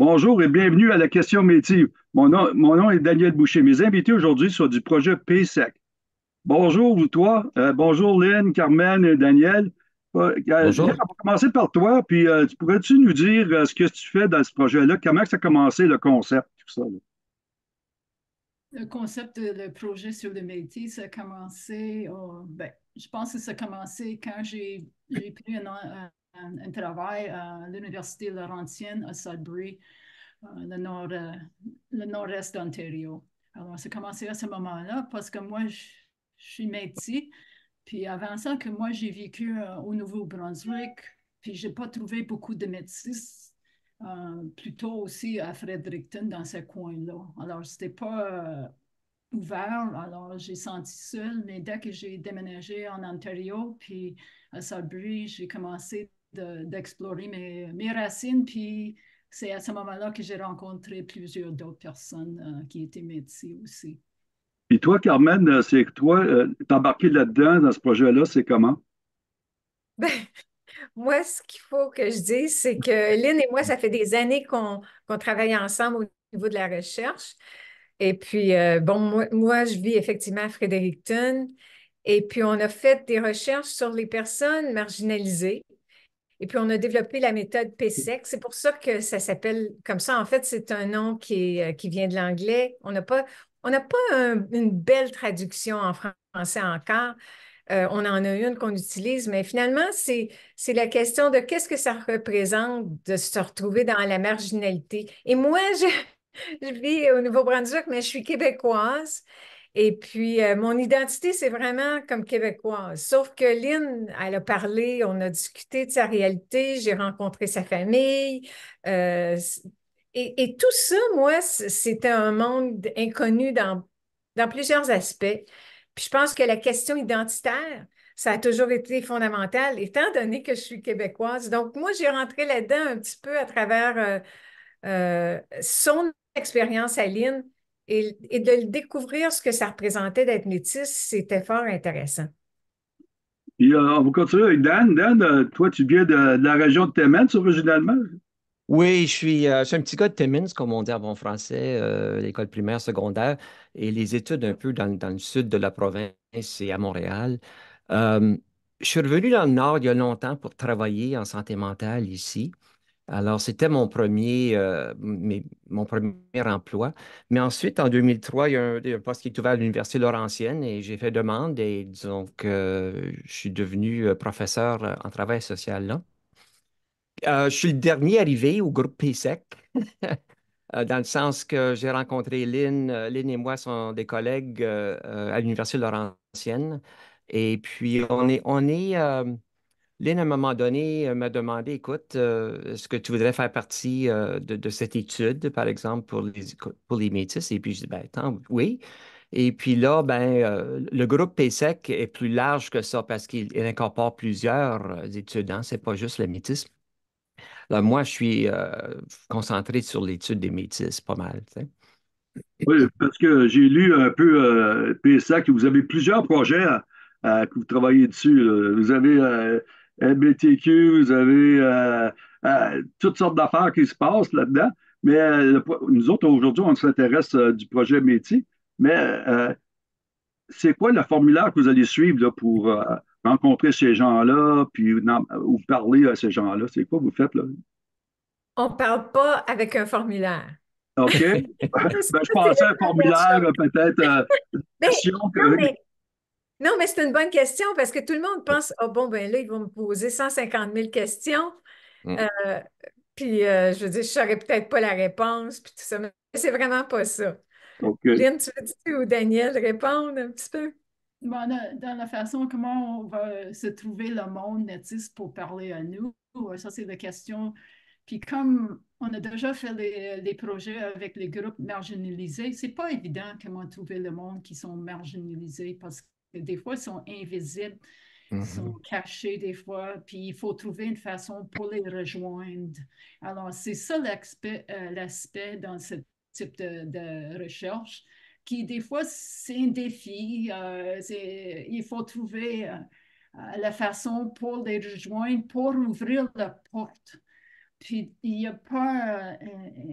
Bonjour et bienvenue à la question métier. Mon nom, est Daniel Boucher. Mes invités aujourd'hui sont du projet PSEC. Bonjour, vous, toi. Euh, bonjour, Lynn, Carmen et Daniel. Euh, euh, bonjour. commencer par toi. Puis, pourrais-tu nous dire ce que tu fais dans ce projet-là? Comment ça a commencé le concept, tout ça? Le concept de le projet sur le métier, ça a commencé, oh, ben, je pense que ça a commencé quand j'ai pris un, un, travail à eh, l'Université Laurentienne à Sudbury, eh, le nord, eh, le nord-est d'Ontario. Alors, c'est commencé à ce moment-là parce que moi, je, suis métis. Puis avant ça, que moi, j'ai vécu au Nouveau-Brunswick, puis je n'ai pas trouvé beaucoup de métis, plutôt aussi à Fredericton, dans ce coin-là. Alors, ce n'était pas ouvert, alors j'ai senti seul, mais dès que j'ai déménagé en Ontario, puis à Sudbury, j'ai commencé d'explorer mes, racines. Puis c'est à ce moment-là que j'ai rencontré plusieurs d'autres personnes euh, qui étaient médecins aussi. Et toi, Carmen, euh, c'est que toi, euh, t'embarquer là-dedans, dans ce projet-là, c'est comment? Ben, moi, ce qu'il faut que je dise, c'est que Lynn et moi, ça fait des années qu'on travaille ensemble au niveau de la recherche. Et puis, euh, bon, moi, moi, je vis effectivement à Fredericton. Et puis, on a fait des recherches sur les personnes marginalisées et puis, on a développé la méthode PSEC. C'est pour ça que ça s'appelle comme ça. En fait, c'est un nom qui, euh, qui vient de l'anglais. On n'a pas, on pas une belle traduction en français encore. Euh, on en a une qu'on utilise, mais finalement, c'est la question de qu'est-ce que ça représente de se retrouver dans la marginalité. Et moi, je, je vis au Nouveau-Brunswick, mais je suis québécoise. Et puis, euh, mon identité, c'est vraiment comme québécoise. Sauf que Lynn, elle a parlé, on a discuté de sa réalité, j'ai rencontré sa famille. Euh, et, tout ça, moi, c'était un monde inconnu dans, dans plusieurs aspects. Puis je pense que la question identitaire, ça a toujours été fondamental, étant donné que je suis québécoise. Donc, moi, j'ai rentré là-dedans un petit peu à travers euh, son expérience à Lynn et, de le découvrir ce que ça représentait d'être métisse, c'était fort intéressant. Euh, on va continuer avec Dan. Dan, euh, toi, tu viens de, la région de Timmins originalement? Oui, euh, je suis, un petit gars de Timmins, comme on dit en bon français, l'école primaire, secondaire, et les études un peu dans, dans le sud de la province et à Montréal. je suis revenu dans le nord il y a longtemps pour travailler en santé mentale ici. Alors, c'était mon premier, euh, mon premier emploi. Mais ensuite, en 2003, il y a un, poste qui est ouvert à l'Université Laurentienne et j'ai fait demande et donc, euh, je suis devenu euh, professeur en travail social là. je suis le dernier arrivé au groupe PSEC, dans le sens que j'ai rencontré Lynn. Lynn et moi sont des collègues à l'Université Laurentienne. Et puis, on est, on est, Lynn, à un moment donné, euh, m'a demandé, écoute, euh, est-ce que tu voudrais faire partie euh, de, cette étude, par exemple, pour les, pour les métis? Et puis, je dis, ben, oui. Et puis là, ben, le groupe PSEC est plus large que ça parce qu'il incorpore plusieurs étudiants, hein. Ce n'est pas juste les métisme. moi, je suis concentré sur l'étude des métisses, pas mal. Oui, parce que j'ai lu un peu PSEC, vous avez plusieurs projets à, que vous travaillez dessus. Vous avez LBTQ, vous avez euh, euh, toutes sortes d'affaires qui se passent là-dedans. Mais euh, nous autres, aujourd'hui, on s'intéresse du projet métier. Mais c'est quoi le formulaire que vous allez suivre pour rencontrer ces gens-là, puis ou parler à ces gens-là? C'est quoi vous faites là? On ne parle pas avec un formulaire. OK. Ben, je pensais un formulaire, peut-être. Non, mais c'est une bonne question parce que tout le monde pense, oh bon, ben là, ils vont me poser 150 000 questions. Mm. Euh, puis, euh, je veux dire, je saurais peut-être pas la réponse, puis tout ça. Mais c'est vraiment pas ça. Lynn, tu veux-tu ou Daniel répondre un petit peu? Bon, dans la façon comment on va se trouver le monde netiste pour parler à nous, euh, ça c'est la question. Puis comme on a déjà fait les, projets avec les groupes marginalisés, c'est pas évident comment trouver le monde qui sont marginalisés parce que des fois, ils sont invisibles, ils mm-hmm. sont cachés des fois, puis il faut trouver une façon pour les rejoindre. Alors, c'est ça l'aspect euh, dans ce type de, recherche, qui des fois, c'est un défi. Euh, il faut trouver euh, la façon pour les rejoindre, pour ouvrir la porte. Puis, il n'y a pas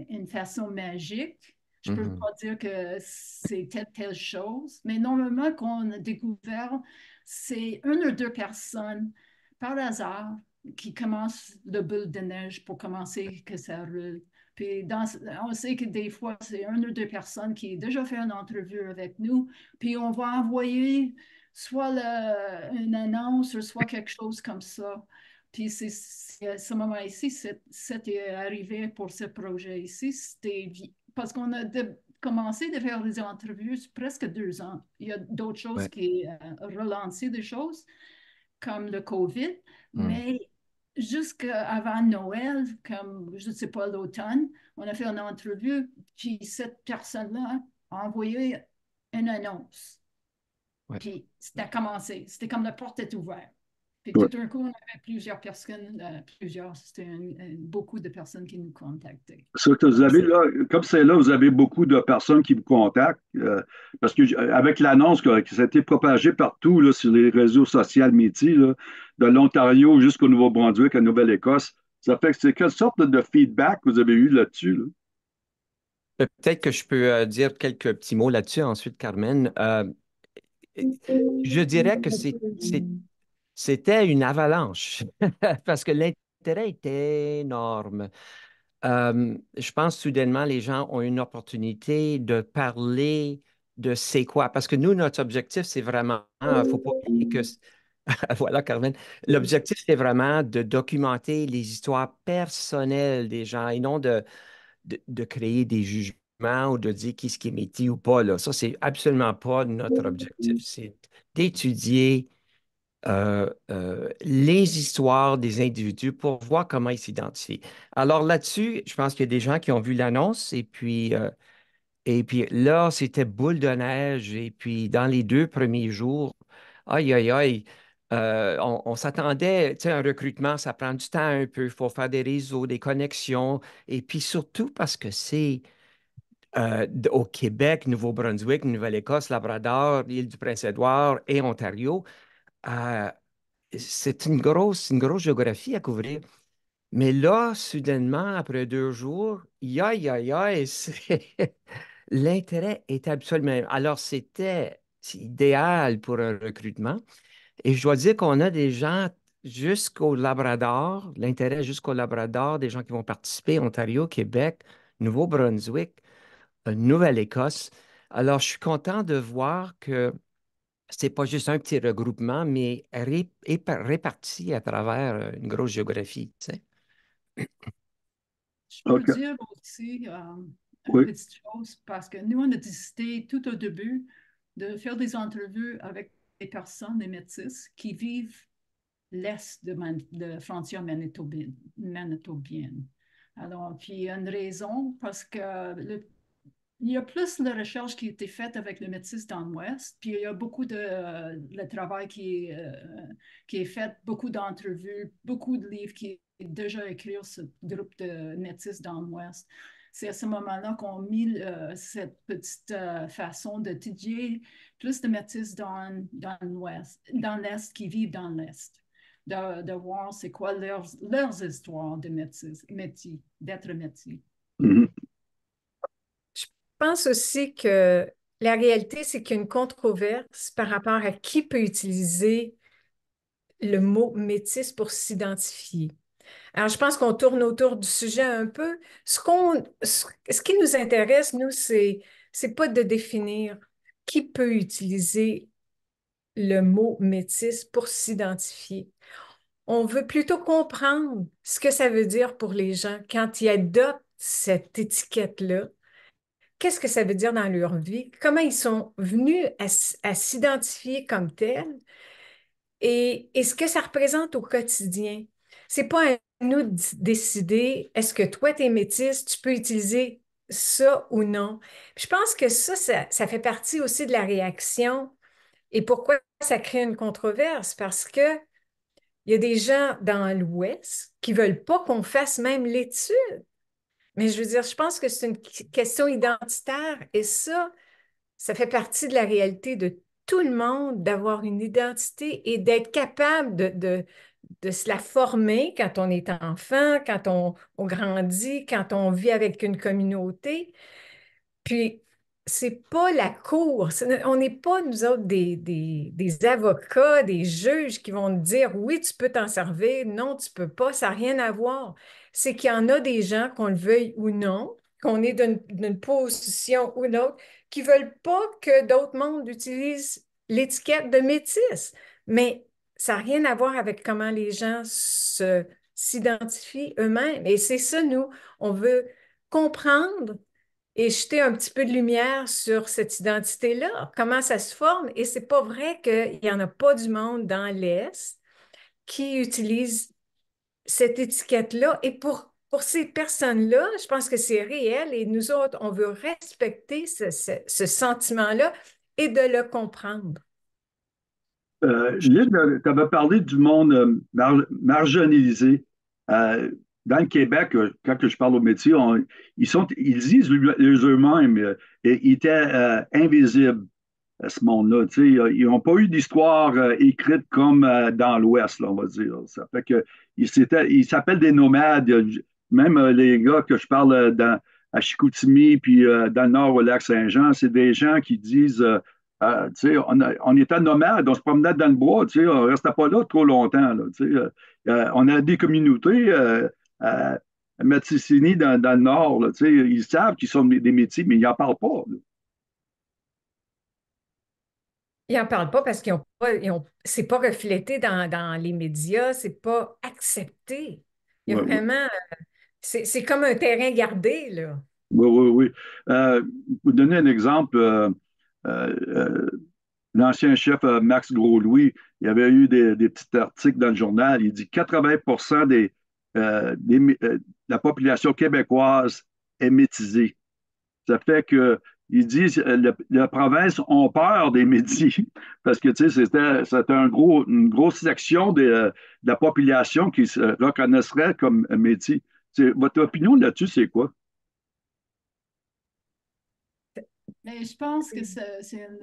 une façon magique je ne peux mm-hmm. pas dire que c'est telle, telle chose, mais normalement, qu'on a découvert, c'est une ou deux personnes par hasard qui commencent le boule de neige pour commencer que ça roule. Puis on sait que des fois, c'est une ou deux personnes qui ont déjà fait une entrevue avec nous, puis on va envoyer soit une annonce soit quelque chose comme ça. Puis c'est, ce moment ci c'était arrivé pour ce projet ici, c'était parce qu'on a commencé de faire des entrevues presque deux ans. Il y a d'autres choses qui ont euh, relancé des choses, comme le COVID, hum. Mais mais jusqu'avant Noël, comme je ne sais pas l'automne, on a fait une entrevue, puis cette personne-là a envoyé une annonce. Puis c'était commencé. C'était comme la porte est ouverte tout d'un coup, on avait plusieurs personnes, euh, plusieurs, c'était beaucoup de personnes qui nous contactaient. vous avez là, comme c'est là, vous avez beaucoup de personnes qui vous contactent, euh, parce qu'avec euh, l'annonce qui a propagée partout là, sur les réseaux sociaux métis, de l'Ontario jusqu'au Nouveau-Brunswick, à Nouvelle-Écosse, ça fait que c'est quelle sorte de feedback vous avez eu là-dessus? Là? dessus peut être que je peux dire quelques petits mots là-dessus ensuite, Carmen. je dirais que c'est c'était une avalanche parce que l'intérêt était énorme. Euh, je pense soudainement, les gens ont une opportunité de parler de c'est quoi. Parce que nous, notre objectif, c'est vraiment, ne faut pas oublier que voilà, Carmen. L'objectif, c'est vraiment de documenter les histoires personnelles des gens et non de, de, créer des jugements ou de dire qui ce qui est métier ou pas. Là. Ça, c'est absolument pas notre objectif. C'est d'étudier euh, euh, les histoires des individus pour voir comment ils s'identifient. Alors là-dessus, je pense qu'il y a des gens qui ont vu l'annonce et puis, euh, et puis là, c'était boule de neige. Et puis dans les deux premiers jours, aïe, aïe, aïe, on, s'attendait, tu sais, un recrutement, ça prend du temps un peu, il faut faire des réseaux, des connexions. Et puis surtout parce que c'est au Québec, Nouveau-Brunswick, Nouvelle-Écosse, Labrador, l'île du Prince-Édouard et Ontario, c'est une grosse, une grosse géographie à couvrir. Mais là, soudainement, après deux jours, ya, ya, ya, l'intérêt est absolument. Alors, c'était idéal pour un recrutement. Et je dois dire qu'on a des gens jusqu'au Labrador, l'intérêt jusqu'au Labrador, des gens qui vont participer, Ontario, Québec, Nouveau-Brunswick, euh, Nouvelle-Écosse. Alors, je suis content de voir que c'est pas juste un petit regroupement, mais réparti à travers euh, une grosse géographie. Je peux dire aussi une petite chose, parce que nous, on a décidé tout au début de faire des entrevues avec des personnes, des métis, qui vivent l'est de, la frontière manitobienne, Alors, puis a une raison, parce que le il y a plus de recherche qui a été faite avec le métis dans l'Ouest, puis il y a beaucoup de euh, le travail qui est, euh, qui est fait, beaucoup d'entrevues, beaucoup de livres qui ont déjà écrit sur ce groupe de métis dans l'Ouest. C'est à ce moment-là qu'on a mis euh, cette petite façon d'étudier plus de métis dans, dans l'Ouest, dans l'Est, qui vivent dans l'Est. De, de, voir c'est quoi leurs, leurs histoires de métis, métis d'être métis. Mm-hmm. Je pense aussi que la réalité, c'est qu'il y a une controverse par rapport à qui peut utiliser le mot métis pour s'identifier. Alors, je pense qu'on tourne autour du sujet un peu. Ce, qu'on, ce qui nous intéresse, nous, c'est, c'est pas de définir qui peut utiliser le mot métis pour s'identifier. On veut plutôt comprendre ce que ça veut dire pour les gens quand ils adoptent cette étiquette-là qu'est-ce que ça veut dire dans leur vie, comment ils sont venus à, s'identifier comme tels et, est ce que ça représente au quotidien. C'est pas à nous de décider est-ce que toi, tu es métisse, tu peux utiliser ça ou non. je pense que ça, ça, fait partie aussi de la réaction et pourquoi ça crée une controverse parce que il y a des gens dans l'Ouest qui ne veulent pas qu'on fasse même l'étude. Mais je veux dire, je pense que c'est une question identitaire et ça, ça fait partie de la réalité de tout le monde d'avoir une identité et d'être capable de, de, se la former quand on est enfant, quand on, grandit, quand on vit avec une communauté. Puis, c'est pas la cour. On n'est pas, nous autres, des, avocats, des juges qui vont dire oui, tu peux t'en servir, non, tu peux pas, ça n'a rien à voir c'est qu'il y en a des gens, qu'on le veuille ou non, qu'on est d'une position ou l'autre, qui ne veulent pas que d'autres mondes utilisent l'étiquette de métis. Mais ça n'a rien à voir avec comment les gens s'identifient eux-mêmes. Et c'est ça, nous, on veut comprendre et jeter un petit peu de lumière sur cette identité-là, comment ça se forme. Et c'est pas vrai qu'il n'y en a pas du monde dans l'Est qui utilise cette étiquette-là. Et pour, pour ces personnes-là, je pense que c'est réel et nous autres, on veut respecter ce, sentiment-là et de le comprendre. Euh, tu avais parlé du monde euh, marginalisé. Euh, dans le Québec, euh, quand je parle au métier ils, sont, ils disent eux-mêmes ils étaient invisibles à ce monde-là. Ils n'ont pas eu d'histoire écrite comme dans l'Ouest, on va dire. Ça fait que ils s'appellent des nomades. Même euh, les gars que je parle euh, dans, à Chicoutimi, puis euh, dans le nord au lac Saint-Jean, c'est des gens qui disent, tu sais, on, était nomades, on se promenait dans le bois, tu sais, on ne restait pas là trop longtemps. tu on a des communautés à Matissini, dans, le nord, ils savent qu'ils sont des métiers, mais ils n'en parlent pas. Ils n'en parlent pas parce que ce n'est pas reflété dans, les médias, c'est pas accepté. Il y a vraiment, c'est, comme un terrain gardé, là. Oui, oui, oui. Euh, pour donner un exemple, euh, euh, euh, l'ancien chef Max Gros-Louis, il y avait eu des, petits articles dans le journal, il dit 80 des, des la population québécoise est métisée. Ça fait que ils disent que euh, la province a peur des Métis parce que tu c'était, c'était un gros, une grosse section de, euh, la population qui se reconnaisserait comme Métis. votre opinion là-dessus, c'est quoi? Ben, je pense que c'est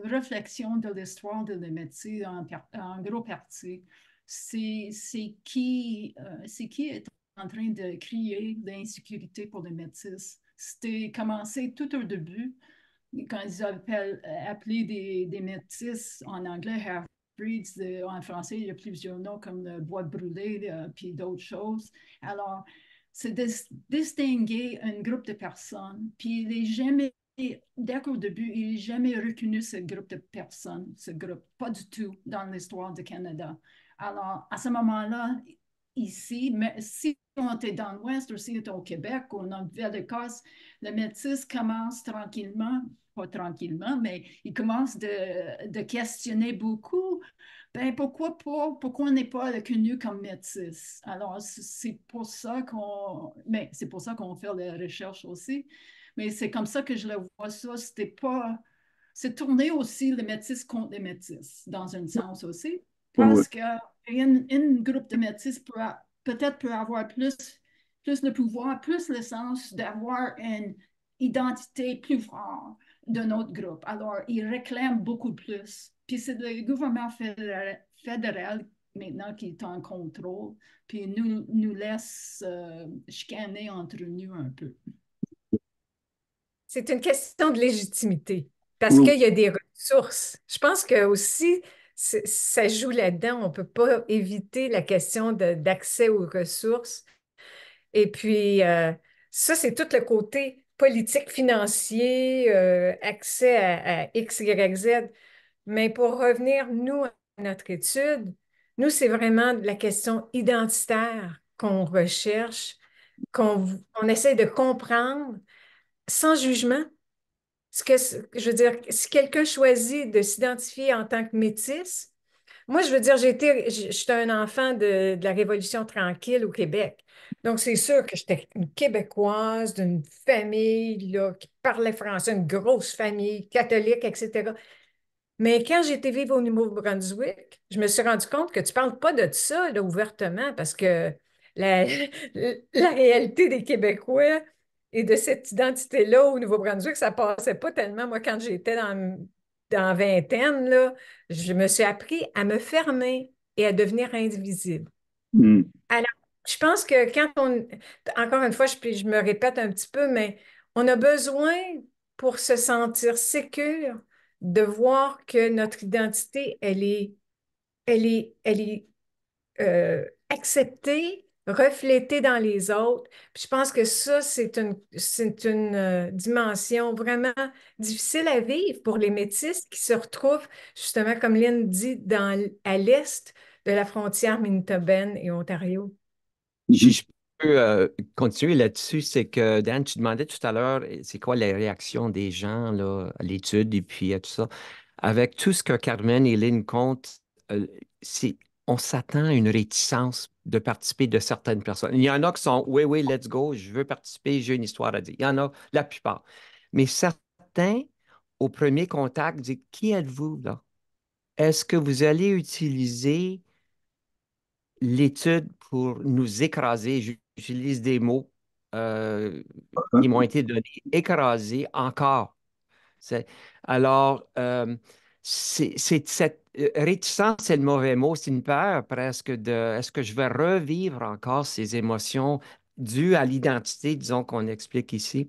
une réflexion de l'histoire de les Métis en, gros partie. C'est, qui, euh, c'est qui est en train de créer l'insécurité pour les Métis. C'était commencé tout au début quand ils appellent, euh, appelé des, des métis en anglais, half-breeds, en français, il y a plusieurs noms comme le bois brûlé, puis d'autres choses. Alors, c'est distinguer un groupe de personnes, puis il n'est jamais, dès qu'au début, il n'est jamais reconnu ce groupe de personnes, ce groupe, pas du tout dans l'histoire du Canada. Alors, à ce moment-là, ici, mais si on était dans l'Ouest, aussi était au Québec, en en nouvelle écosse le métis commence tranquillement, pas tranquillement, mais il commence de, de questionner beaucoup. Ben, pourquoi pas, pourquoi on n'est pas reconnu comme métis? Alors, c'est pour ça qu'on, mais ben, c'est pour ça qu'on fait la recherche aussi. Mais c'est comme ça que je le vois ça, c'était pas, c'est tourner aussi le métis contre les métis, dans un sens aussi, parce que qu'un groupe de métis peut peut-être peut avoir plus, plus le pouvoir, plus le sens mm. d'avoir une identité plus forte de notre groupe. Alors, ils réclament beaucoup plus. Puis c'est le gouvernement fédéral, maintenant qui est en contrôle, puis nous, nous laisse euh, chicaner entre nous un peu. C'est une question de légitimité parce qu'il y a des ressources. Je pense que aussi, ça joue là-dedans. On ne peut pas éviter la question d'accès aux ressources. Et puis, euh, ça, c'est tout le côté politique, financier, euh, accès à, X, Y, Z. Mais pour revenir, nous, à notre étude, nous, c'est vraiment la question identitaire qu'on recherche, qu'on on essaie de comprendre sans jugement ce que, je veux dire, si quelqu'un choisit de s'identifier en tant que métisse, moi, je veux dire, j'étais, j'étais un enfant de, la Révolution tranquille au Québec. Donc, c'est sûr que j'étais une Québécoise d'une famille qui parlait français, une grosse famille catholique, etc. Mais quand j'étais vivre au Nouveau-Brunswick, je me suis rendu compte que tu ne parles pas de ça ouvertement parce que la réalité des Québécois, et de cette identité-là au Nouveau-Brunswick, ça passait pas tellement. Moi, quand j'étais dans, dans vingtaine, là, je me suis appris à me fermer et à devenir indivisible. Hmm. Alors, je pense que quand on, encore une fois, je, me répète un petit peu, mais on a besoin pour se sentir sécure de voir que notre identité, elle est, elle est, elle est euh, acceptée, refléter dans les autres. je pense que ça, c'est une, c'est une euh, dimension vraiment difficile à vivre pour les métis qui se retrouvent, justement, comme Lynn dit, dans, à l'est de la frontière minitobaine et Ontario. Je peux euh, continuer là-dessus. C'est que, Dan, tu demandais tout à l'heure, eh, c'est quoi les réactions des gens là, à l'étude et puis à tout ça. Avec tout ce que Carmen et Lynn comptent, euh, c'est on s'attend à une réticence de participer de certaines personnes. Il y en a qui sont oui, oui, let's go, je veux participer, j'ai une histoire à dire. Il y en a la plupart. Mais certains, au premier contact, disent Qui êtes-vous là? Est-ce que vous allez utiliser l'étude pour nous écraser? J'utilise des mots qui euh, m'ont été donnés écraser encore. Alors, euh, c'est cette euh, réticence, c'est le mauvais mot, c'est une peur presque de est-ce que je vais revivre encore ces émotions dues à l'identité, disons qu'on explique ici.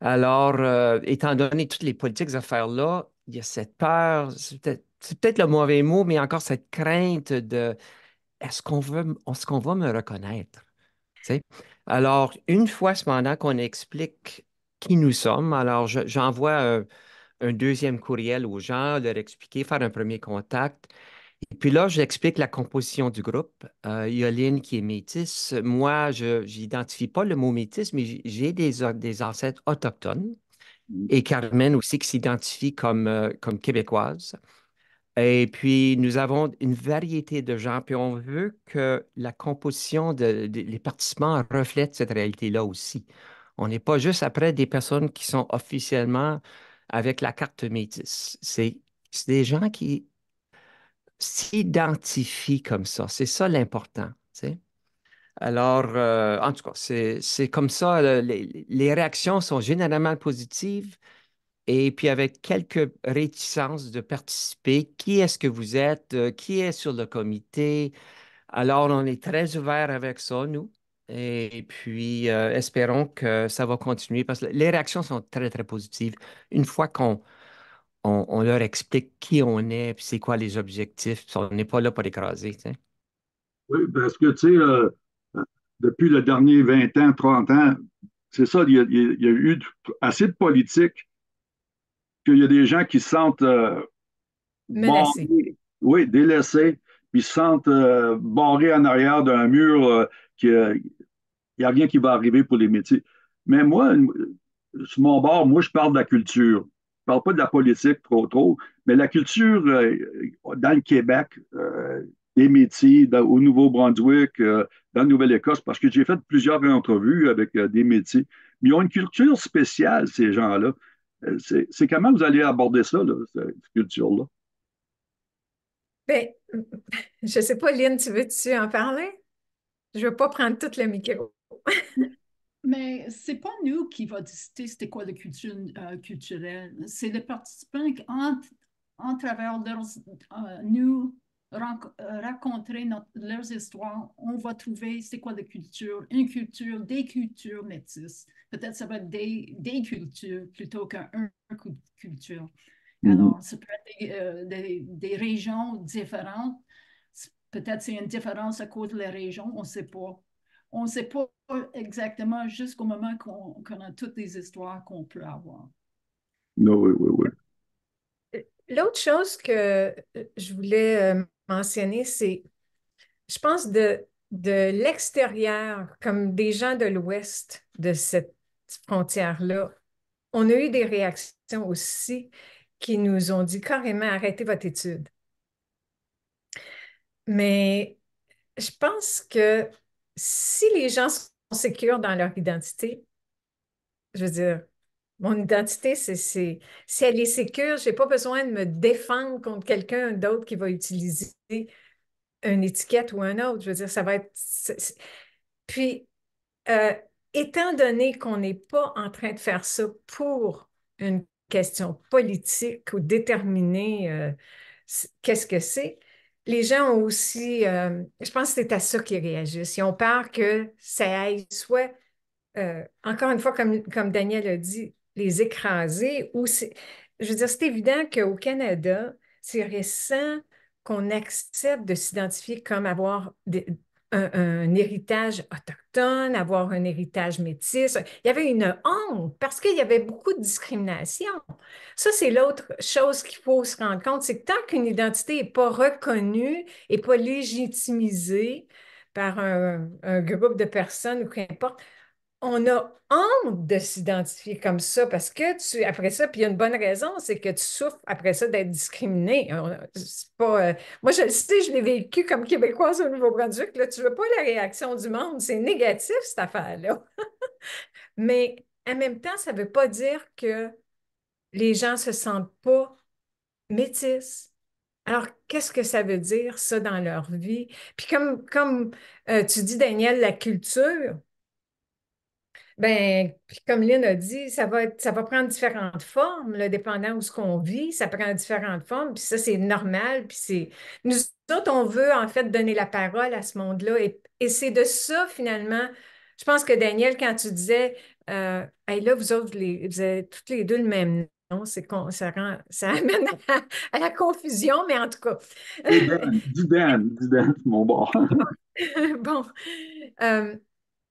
Alors, euh, étant donné toutes les politiques à faire là il y a cette peur, c'est peut-être le mauvais mot, mais encore cette crainte de est-ce qu'on veut, est-ce qu'on va me reconnaître? Alors, une fois cependant qu'on explique qui nous sommes, alors j'envoie vois un deuxième courriel aux gens, leur expliquer, faire un premier contact. Et puis là, j'explique la composition du groupe. Euh, Yoline qui est métisse. Moi, je n'identifie pas le mot métisse, mais j'ai des, ancêtres autochtones. Mm. Et Carmen aussi qui s'identifie comme, euh, comme québécoise. Et puis, nous avons une variété de gens. Puis, on veut que la composition des participants reflète cette réalité-là aussi. On n'est pas juste après des personnes qui sont officiellement avec la carte métis. C'est des gens qui s'identifient comme ça. C'est ça l'important. Alors, euh, en tout cas, c'est comme ça. Euh, les, les, réactions sont généralement positives et puis avec quelques réticences de participer. Qui est-ce que vous êtes? Euh, qui est sur le comité? Alors, on est très ouvert avec ça, nous. Et puis, euh, espérons que ça va continuer parce que les réactions sont très, très positives. Une fois qu'on on, leur explique qui on est, puis c'est quoi les objectifs, on n'est pas là pour écraser. Tu Oui, parce que, tu sais, euh, euh, depuis le dernier 20 ans, 30 ans, c'est ça, il y, a, eu assez de politique qu'il y a des gens qui se sentent oui, délaissés, puis se sentent barrés en arrière d'un mur qu'il n'y a rien qui va arriver pour les métiers. Mais moi, sur mon bord, moi, je parle de la culture. Je ne parle pas de la politique trop trop, mais la culture euh, dans le Québec, euh, des métiers au Nouveau-Brunswick, euh, dans la Nouvelle-Écosse, parce que j'ai fait plusieurs entrevues avec des métiers. Mais ils ont une culture spéciale, ces gens-là. c'est comment vous allez aborder ça, cette culture-là? Bien, je ne sais pas, Lynn, tu veux-tu en parler? Je veux pas prendre tout le micro. Mais c'est pas nous qui va décider c'était quoi la culture euh, culturelle. C'est les participants qui, en, travers euh, nous rencontrer euh, notre, leurs histoires, on va trouver c'est quoi la culture, une culture, des cultures métisses. Peut-être ça va être des, cultures plutôt qu'une culture. Mm-hmm. Alors, ça peut être des régions différentes Peut-être c'est une différence à cause de régions, on ne sait pas. On ne sait pas exactement jusqu'au moment qu'on a toutes les histoires qu'on peut avoir. Non, oui, oui, oui. L'autre chose que euh, je voulais euh, mentionner, c'est, je pense, de, de l'extérieur, comme des gens de l'ouest de cette frontière-là, on a eu des réactions aussi qui nous ont dit carrément arrêtez votre étude. Mais je pense que si les gens sont sécures dans leur identité, je veux dire, mon identité, c'est si elle est sécure, je n'ai pas besoin de me défendre contre quelqu'un d'autre qui va utiliser une étiquette ou un autre. Je veux dire, ça va être. Puis, euh, étant donné qu'on n'est pas en train de faire ça pour une question politique ou déterminer euh, qu'est-ce que c'est, les gens ont aussi, euh, je pense que c'est à ça qu'ils réagissent. Si on peur que ça aille soit, euh, encore une fois, comme, comme Daniel a dit, les écraser. Ou je veux dire, c'est évident qu'au Canada, c'est récent qu'on accepte de s'identifier comme avoir des, un, héritage autochtone, avoir un héritage métis. Il y avait une honte parce qu'il y avait beaucoup de discrimination. Ça, c'est l'autre chose qu'il faut se rendre compte, c'est que tant qu'une identité n'est pas reconnue et pas légitimisée par un, groupe de personnes ou importe, on a honte de s'identifier comme ça parce que tu, après ça, puis il y a une bonne raison, c'est que tu souffres après ça d'être discriminé. Euh, moi, je le sais, je l'ai vécu comme Québécoise au Nouveau-Brunswick. Tu ne veux pas la réaction du monde. C'est négatif, cette affaire-là. Mais en même temps, ça ne veut pas dire que les gens ne se sentent pas métis. Alors, qu'est-ce que ça veut dire, ça, dans leur vie? Puis comme, euh, tu dis, Daniel, la culture, ben, comme Lynn a dit, ça va, être, ça va prendre différentes formes, dépendant où ce qu'on vit, ça prend différentes formes, puis ça, c'est normal, puis c'est... Nous autres, on veut, en fait, donner la parole à ce monde-là, et, c'est de ça, finalement... Je pense que, Daniel, quand tu disais, euh, là, vous autres, vous avez toutes les deux le même nom, c'est ça, rend, ça amène à, la confusion, mais en tout cas... du ben, du ben, ben, mon bord. bon... Euh,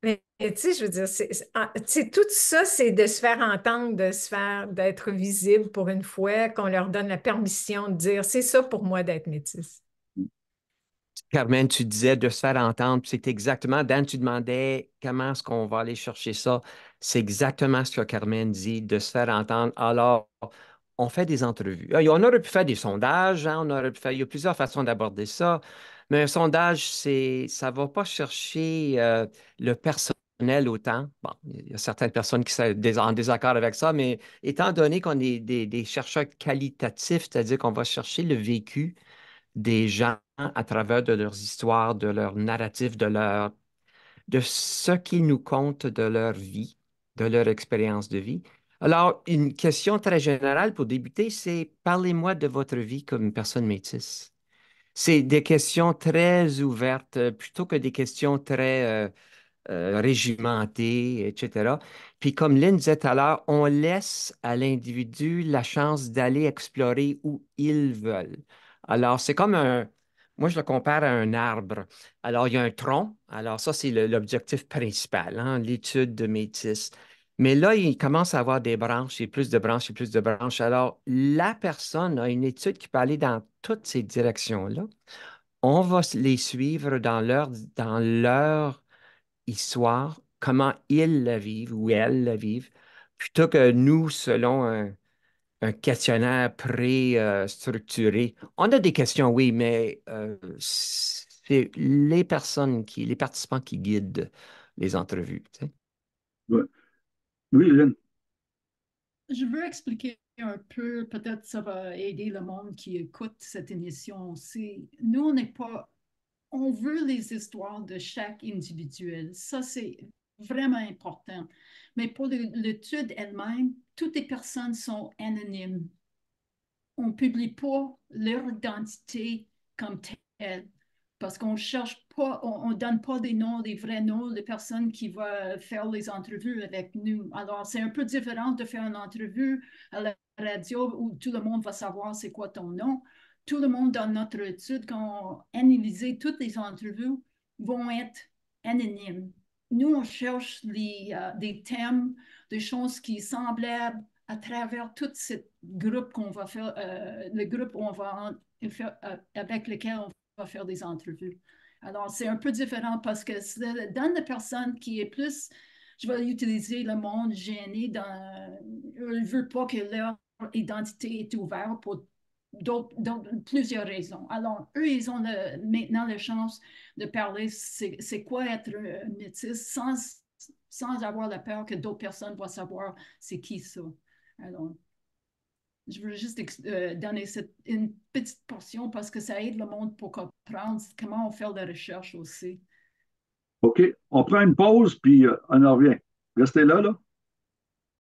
mais tu sais, je veux dire, c'est, ah, tout ça, c'est de se faire entendre, de se faire, d'être visible pour une fois, qu'on leur donne la permission de dire, c'est ça pour moi d'être métisse. Carmen, tu disais de se faire entendre, c'est exactement, Dan, tu demandais comment est-ce qu'on va aller chercher ça. C'est exactement ce que Carmen dit, de se faire entendre. Alors, on fait des entrevues. Ah, on aurait pu faire des sondages, hein, on aurait pu il y a plusieurs façons d'aborder ça, mais un sondage, c'est, ça ne va pas chercher euh, le personnel autant. Bon, il y a certaines personnes qui sont en désaccord avec ça, mais étant donné qu'on est des, chercheurs qualitatifs, c'est-à-dire qu'on va chercher le vécu des gens à travers de leurs histoires, de leurs narratifs, de leur de ce qu'ils nous comptent de leur vie, de leur expérience de vie. Alors, une question très générale pour débuter, c'est parlez-moi de votre vie comme personne métisse. C'est des questions très ouvertes euh, plutôt que des questions très euh, euh, régimentées, etc. Puis comme Lynn disait tout à l'heure, on laisse à l'individu la chance d'aller explorer où il veut. Alors, c'est comme un, moi, je le compare à un arbre. Alors, il y a un tronc. Alors, ça, c'est l'objectif principal, hein, l'étude de métisse. Mais là, il commence à avoir des branches et plus de branches et plus de branches. Alors, la personne a une étude qui peut aller dans toutes ces directions-là. On va les suivre dans leur, dans leur histoire, comment ils la vivent ou elles la vivent, plutôt que nous, selon un, questionnaire pré-structuré. Euh, On a des questions, oui, mais euh, c'est les personnes qui, les participants qui guident les entrevues. Tu oui, Je veux expliquer un peu, peut-être ça va aider le monde qui écoute cette émission aussi. Nous, on n'est pas, on veut les histoires de chaque individuel. Ça, c'est vraiment important. Mais pour l'étude elle-même, toutes les personnes sont anonymes. On ne publie pas leur identité comme telle parce qu'on ne cherche pas, on, ne donne pas des noms, des vrais noms des personnes qui vont faire les entrevues avec nous. Alors, c'est un peu différent de faire une entrevue à la radio où tout le monde va savoir c'est quoi ton nom. Tout le monde dans notre étude, quand on analyse toutes les entrevues, vont être anonymes. Nous, on cherche euh, des thèmes, des choses qui semblent à travers tout ce groupe qu'on va faire, euh, le groupe on va faire, euh, avec lequel on faire des entrevues. Alors, c'est un peu différent parce que dans la personne qui est plus, je vais utiliser le monde gêné, dans, ne euh, veut pas que leur identité est ouverte pour d'autres, plusieurs raisons. Alors, eux, ils ont maintenant la chance de parler c'est quoi être euh, métisse sans, sans avoir la peur que d'autres personnes vont savoir c'est qui ça. Alors, je veux juste euh, donner une petite portion parce que ça aide le monde pour comprendre comment on fait la recherche aussi. OK. On prend une pause, puis euh, on en revient. Restez là, là.